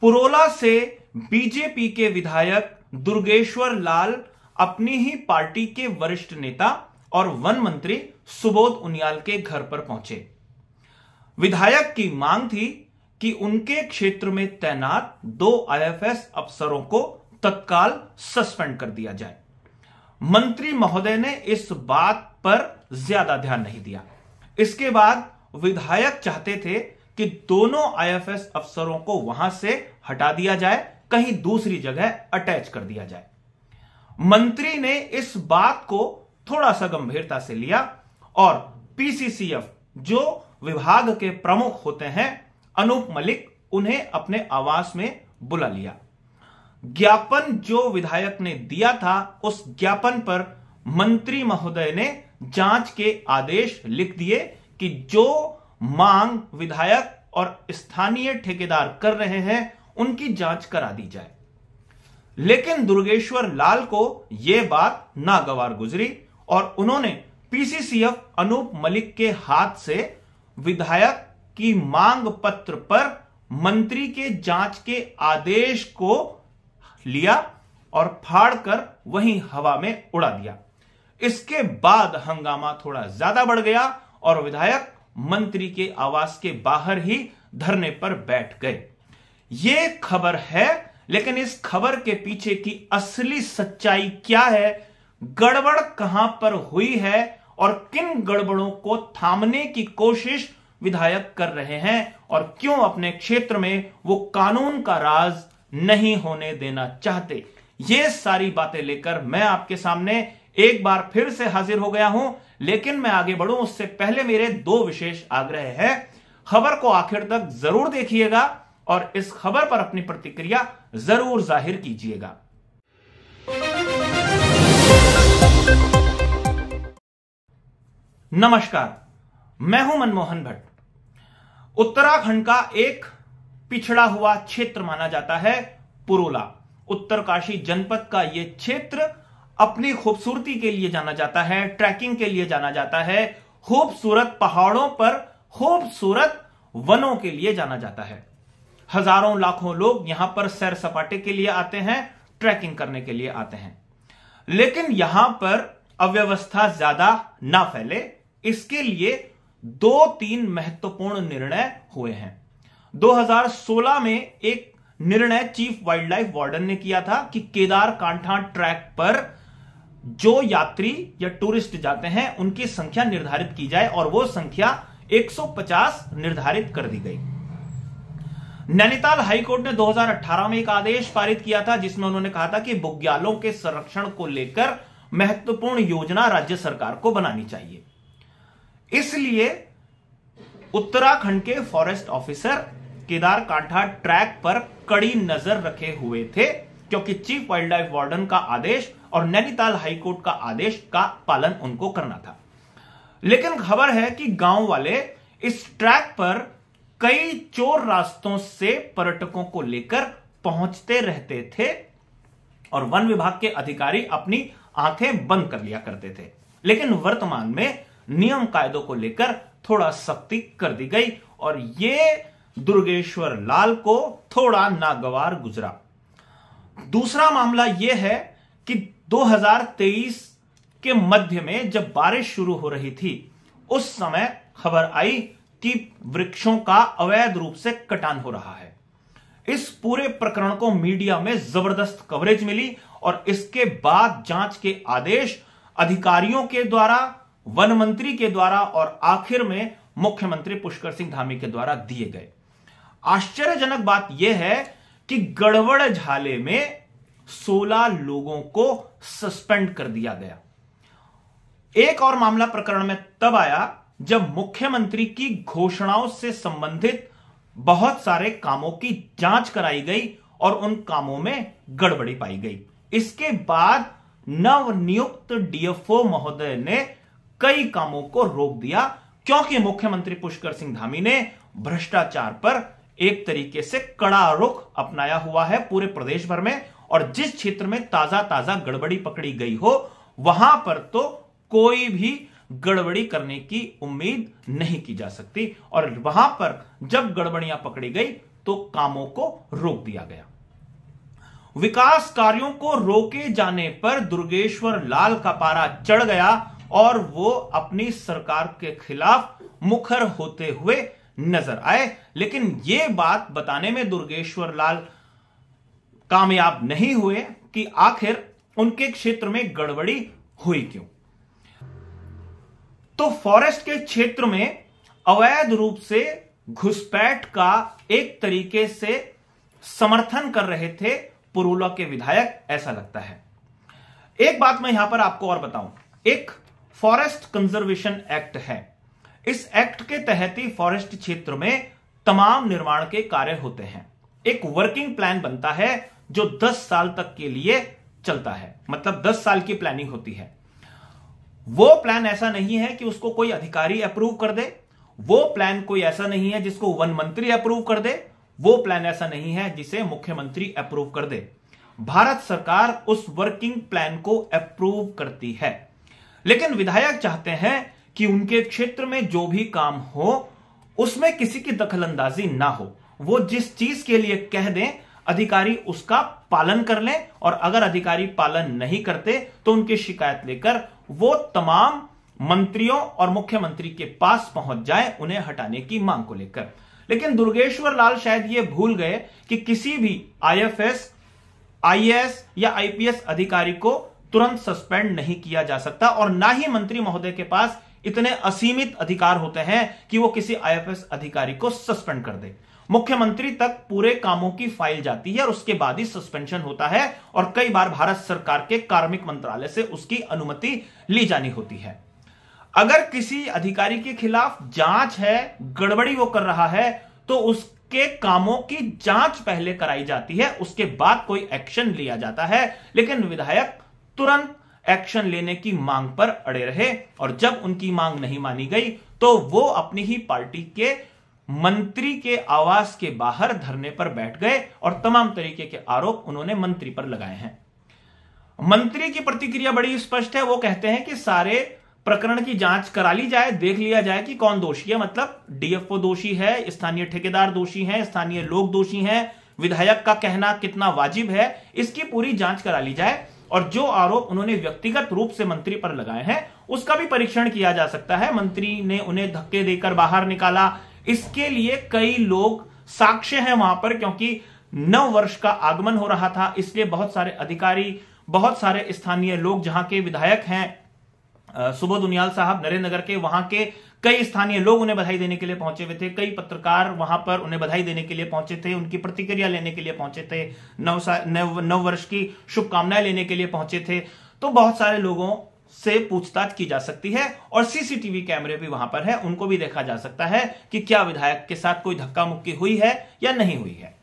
पुरोला से बीजेपी के विधायक दुर्गेश्वर लाल अपनी ही पार्टी के वरिष्ठ नेता और वन मंत्री सुबोध उनियाल के घर पर पहुंचे विधायक की मांग थी कि उनके क्षेत्र में तैनात दो आईएफएस अफसरों को तत्काल सस्पेंड कर दिया जाए मंत्री महोदय ने इस बात पर ज्यादा ध्यान नहीं दिया इसके बाद विधायक चाहते थे कि दोनों आईएफएस अफसरों को वहां से हटा दिया जाए कहीं दूसरी जगह अटैच कर दिया जाए मंत्री ने इस बात को थोड़ा सा गंभीरता से लिया और पीसीसीएफ जो विभाग के प्रमुख होते हैं अनूप मलिक उन्हें अपने आवास में बुला लिया ज्ञापन जो विधायक ने दिया था उस ज्ञापन पर मंत्री महोदय ने जांच के आदेश लिख दिए कि जो मांग विधायक और स्थानीय ठेकेदार कर रहे हैं उनकी जांच करा दी जाए लेकिन दुर्गेश्वर लाल को यह बात नागवार गुजरी और उन्होंने पीसीसीएफ अनूप मलिक के हाथ से विधायक की मांग पत्र पर मंत्री के जांच के आदेश को लिया और फाड़कर वहीं हवा में उड़ा दिया इसके बाद हंगामा थोड़ा ज्यादा बढ़ गया और विधायक मंत्री के आवास के बाहर ही धरने पर बैठ गए ये खबर है लेकिन इस खबर के पीछे की असली सच्चाई क्या है गड़बड़ कहां पर हुई है और किन गड़बड़ों को थामने की कोशिश विधायक कर रहे हैं और क्यों अपने क्षेत्र में वो कानून का राज नहीं होने देना चाहते ये सारी बातें लेकर मैं आपके सामने एक बार फिर से हाजिर हो गया हूं लेकिन मैं आगे बढ़ू उससे पहले मेरे दो विशेष आग्रह है खबर को आखिर तक जरूर देखिएगा और इस खबर पर अपनी प्रतिक्रिया जरूर जाहिर कीजिएगा नमस्कार मैं हूं मनमोहन भट्ट उत्तराखंड का एक पिछड़ा हुआ क्षेत्र माना जाता है पुरोला उत्तरकाशी जनपद का यह क्षेत्र अपनी खूबसूरती के लिए जाना जाता है ट्रैकिंग के लिए जाना जाता है खूबसूरत पहाड़ों पर खूबसूरत वनों के लिए जाना जाता है हजारों लाखों लोग यहां पर सैर सपाटे के लिए आते हैं ट्रैकिंग करने के लिए आते हैं लेकिन यहां पर अव्यवस्था ज्यादा ना फैले इसके लिए दो तीन महत्वपूर्ण निर्णय हुए हैं 2016 में एक निर्णय चीफ वाइल्ड लाइफ वार्डन ने किया था कि केदार कांठा ट्रैक पर जो यात्री या टूरिस्ट जाते हैं उनकी संख्या निर्धारित की जाए और वो संख्या 150 निर्धारित कर दी गई नैनीताल हाईकोर्ट ने 2018 में एक आदेश पारित किया था जिसमें उन्होंने कहा था कि बुग्यालों के संरक्षण को लेकर महत्वपूर्ण योजना राज्य सरकार को बनानी चाहिए इसलिए उत्तराखंड के forest officer Kedar Kantha trek पर कड़ी नजर रखे हुए थे क्योंकि चीफ वाइल्ड लाइफ वार्डन का आदेश और नैनीताल हाईकोर्ट का आदेश का पालन उनको करना था लेकिन खबर है कि गांव वाले इस ट्रैक पर कई चोर रास्तों से पर्यटकों को लेकर पहुंचते रहते थे और वन विभाग के अधिकारी अपनी आंखें बंद कर लिया करते थे लेकिन वर्तमान में नियम कायदों को लेकर थोड़ा सख्ती कर दी गई और ये दुर्गेश्वर लाल को थोड़ा नागवार गुजरा दूसरा मामला यह है कि 2023 के मध्य में जब बारिश शुरू हो रही थी उस समय खबर आई कि वृक्षों का अवैध रूप से कटान हो रहा है इस पूरे प्रकरण को मीडिया में जबरदस्त कवरेज मिली और इसके बाद जांच के आदेश अधिकारियों के द्वारा वन मंत्री के द्वारा और आखिर में मुख्यमंत्री पुष्कर सिंह धामी के द्वारा दिए गए आश्चर्यजनक बात यह है कि गड़बड़ झाले में सोलह लोगों को सस्पेंड कर दिया गया एक और मामला प्रकरण में तब आया जब मुख्यमंत्री की घोषणाओं से संबंधित बहुत सारे कामों की जांच कराई गई और उन कामों में गड़बड़ी पाई गई इसके बाद नवनियुक्त डीएफओ महोदय ने कई कामों को रोक दिया क्योंकि मुख्यमंत्री पुष्कर सिंह धामी ने भ्रष्टाचार पर एक तरीके से कड़ा रुख अपनाया हुआ है पूरे प्रदेश भर में और जिस क्षेत्र में ताजा ताजा गड़बड़ी पकड़ी गई हो वहां पर तो कोई भी गड़बड़ी करने की उम्मीद नहीं की जा सकती और वहां पर जब गड़बड़ियां पकड़ी गई तो कामों को रोक दिया गया विकास कार्यों को रोके जाने पर दुर्गेश्वर लाल का पारा चढ़ गया और वो अपनी सरकार के खिलाफ मुखर होते हुए नजर आए लेकिन ये बात बताने में दुर्गेश्वर लाल कामयाब नहीं हुए कि आखिर उनके क्षेत्र में गड़बड़ी हुई क्यों तो फॉरेस्ट के क्षेत्र में अवैध रूप से घुसपैठ का एक तरीके से समर्थन कर रहे थे पुरुला के विधायक ऐसा लगता है एक बात मैं यहां पर आपको और बताऊं एक फॉरेस्ट कंजर्वेशन एक्ट है इस एक्ट के तहत ही फॉरेस्ट क्षेत्र में तमाम निर्माण के कार्य होते हैं एक वर्किंग प्लान बनता है जो 10 साल तक के लिए चलता है मतलब 10 साल की प्लानिंग होती है वो प्लान ऐसा नहीं है कि उसको कोई अधिकारी अप्रूव कर दे वो प्लान कोई ऐसा नहीं है जिसको वन मंत्री अप्रूव कर दे वो प्लान ऐसा नहीं है जिसे मुख्यमंत्री अप्रूव कर दे भारत सरकार उस वर्किंग प्लान को अप्रूव करती है लेकिन विधायक चाहते हैं कि उनके क्षेत्र में जो भी काम हो उसमें किसी की दखलंदाजी ना हो वो जिस चीज के लिए कह दें अधिकारी उसका पालन कर लें और अगर अधिकारी पालन नहीं करते तो उनकी शिकायत लेकर वो तमाम मंत्रियों और मुख्यमंत्री के पास पहुंच जाए उन्हें हटाने की मांग को लेकर लेकिन दुर्गेश्वर लाल शायद ये भूल गए कि किसी भी आईएफएस आईएएस या आईपीएस अधिकारी को तुरंत सस्पेंड नहीं किया जा सकता और ना ही मंत्री महोदय के पास इतने असीमित अधिकार होते हैं कि वो किसी आईएफएस अधिकारी को सस्पेंड कर दे मुख्यमंत्री तक पूरे कामों की फाइल जाती है और उसके बाद ही सस्पेंशन होता है और कई बार भारत सरकार के कार्मिक मंत्रालय से उसकी अनुमति ली जानी होती है अगर किसी अधिकारी के खिलाफ जांच है गड़बड़ी वो कर रहा है तो उसके कामों की जांच पहले कराई जाती है उसके बाद कोई एक्शन लिया जाता है लेकिन विधायक तुरंत एक्शन लेने की मांग पर अड़े रहे और जब उनकी मांग नहीं मानी गई तो वो अपनी ही पार्टी के मंत्री के आवास के बाहर धरने पर बैठ गए और तमाम तरीके के आरोप उन्होंने मंत्री पर लगाए हैं मंत्री की प्रतिक्रिया बड़ी स्पष्ट है वो कहते हैं कि सारे प्रकरण की जांच करा ली जाए देख लिया जाए कि कौन दोषी है मतलब डीएफओ दोषी है स्थानीय ठेकेदार दोषी है स्थानीय लोग दोषी हैं विधायक का कहना कितना वाजिब है इसकी पूरी जांच करा ली जाए और जो आरोप उन्होंने व्यक्तिगत रूप से मंत्री पर लगाए हैं उसका भी परीक्षण किया जा सकता है मंत्री ने उन्हें धक्के देकर बाहर निकाला इसके लिए कई लोग साक्ष्य हैं वहां पर क्योंकि नव वर्ष का आगमन हो रहा था इसलिए बहुत सारे अधिकारी बहुत सारे स्थानीय लोग जहां के विधायक हैं सुबोध उनियाल साहब नरेंद्र नगर के वहां के कई स्थानीय लोग उन्हें बधाई देने के लिए पहुंचे हुए थे कई पत्रकार वहां पर उन्हें बधाई देने के लिए पहुंचे थे उनकी प्रतिक्रिया लेने के लिए पहुंचे थे नव नव वर्ष की शुभकामनाएं लेने के लिए पहुंचे थे तो बहुत सारे लोगों से पूछताछ की जा सकती है और सीसीटीवी कैमरे भी वहां पर है उनको भी देखा जा सकता है कि क्या विधायक के साथ कोई धक्का मुक्की हुई है या नहीं हुई है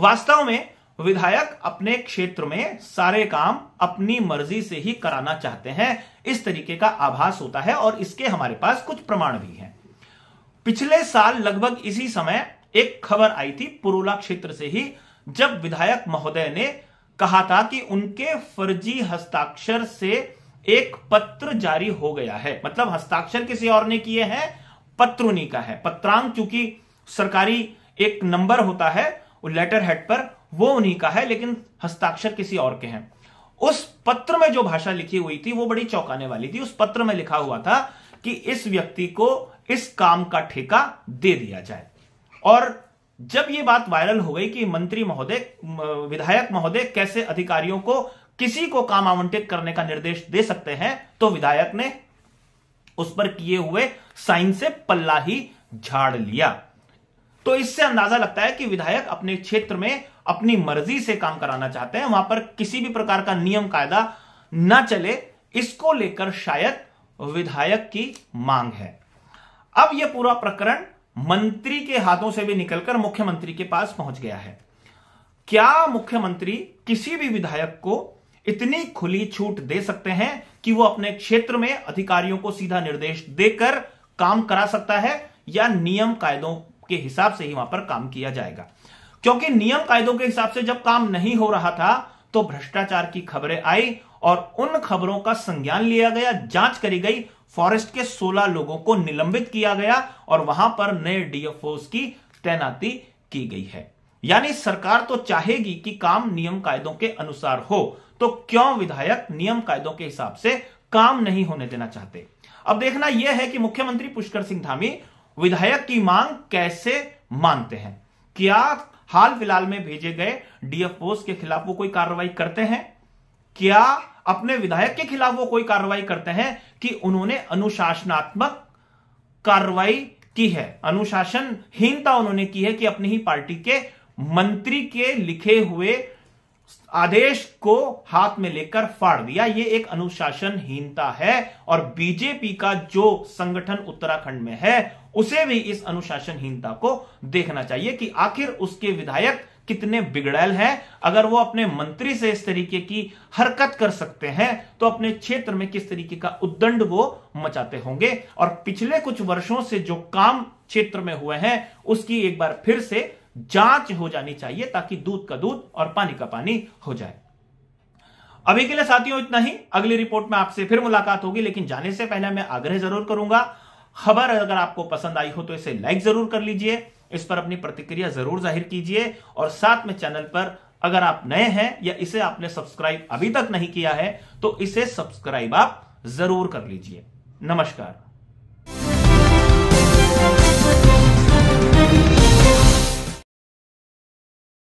वास्तव में विधायक अपने क्षेत्र में सारे काम अपनी मर्जी से ही कराना चाहते हैं इस तरीके का आभास होता है और इसके हमारे पास कुछ प्रमाण भी हैं पिछले साल लगभग इसी समय एक खबर आई थी पुरोला क्षेत्र से ही जब विधायक महोदय ने कहा था कि उनके फर्जी हस्ताक्षर से एक पत्र जारी हो गया है मतलब हस्ताक्षर किसी और ने किए हैं पत्र उन्हीं का है पत्रांक चूंकि सरकारी एक नंबर होता है लेटर हेड पर वो उन्हीं का है लेकिन हस्ताक्षर किसी और के हैं उस पत्र में जो भाषा लिखी हुई थी वो बड़ी चौंकाने वाली थी उस पत्र में लिखा हुआ था कि इस व्यक्ति को इस काम का ठेका दे दिया जाए और जब ये बात वायरल हो गई कि मंत्री महोदय विधायक महोदय कैसे अधिकारियों को किसी को काम आवंटित करने का निर्देश दे सकते हैं तो विधायक ने उस पर किए हुए साइन से पल्ला ही झाड़ लिया तो इससे अंदाजा लगता है कि विधायक अपने क्षेत्र में अपनी मर्जी से काम कराना चाहते हैं वहां पर किसी भी प्रकार का नियम कायदा ना चले इसको लेकर शायद विधायक की मांग है अब यह पूरा प्रकरण मंत्री के हाथों से भी निकलकर मुख्यमंत्री के पास पहुंच गया है क्या मुख्यमंत्री किसी भी विधायक को इतनी खुली छूट दे सकते हैं कि वो अपने क्षेत्र में अधिकारियों को सीधा निर्देश देकर काम करा सकता है या नियम कायदों के हिसाब से ही वहां पर काम किया जाएगा क्योंकि नियम कायदों के हिसाब से जब काम नहीं हो रहा था तो भ्रष्टाचार की खबरें आई और उन खबरों का संज्ञान लिया गया जांच करी गई फॉरेस्ट के 16 लोगों को निलंबित किया गया और वहां पर नए डीएफओस की तैनाती की गई है यानी सरकार तो चाहेगी कि काम नियम कायदों के अनुसार हो तो क्यों विधायक नियम कायदों के हिसाब से काम नहीं होने देना चाहते अब देखना यह है कि मुख्यमंत्री पुष्कर सिंह धामी विधायक की मांग कैसे मानते हैं क्या हाल फिलहाल में भेजे गए डीएफओस के खिलाफ वो कोई कार्रवाई करते हैं क्या अपने विधायक के खिलाफ वो कोई कार्रवाई करते हैं कि उन्होंने अनुशासनात्मक कार्रवाई की है अनुशासनहीनता उन्होंने की है कि अपनी ही पार्टी के मंत्री के लिखे हुए आदेश को हाथ में लेकर फाड़ दिया ये एक अनुशासनहीनता है और बीजेपी का जो संगठन उत्तराखंड में है उसे भी इस अनुशासनहीनता को देखना चाहिए कि आखिर उसके विधायक कितने बिगड़ैल हैं अगर वो अपने मंत्री से इस तरीके की हरकत कर सकते हैं तो अपने क्षेत्र में किस तरीके का उद्दंड वो मचाते होंगे और पिछले कुछ वर्षों से जो काम क्षेत्र में हुए हैं उसकी एक बार फिर से जांच हो जानी चाहिए ताकि दूध का दूध और पानी का पानी हो जाए अभी के लिए साथियों इतना ही अगली रिपोर्ट में आपसे फिर मुलाकात होगी लेकिन जाने से पहले मैं आग्रह जरूर करूंगा खबर अगर आपको पसंद आई हो तो इसे लाइक जरूर कर लीजिए इस पर अपनी प्रतिक्रिया जरूर जाहिर कीजिए और साथ में चैनल पर अगर आप नए हैं या इसे आपने सब्सक्राइब अभी तक नहीं किया है तो इसे सब्सक्राइब आप जरूर कर लीजिए नमस्कार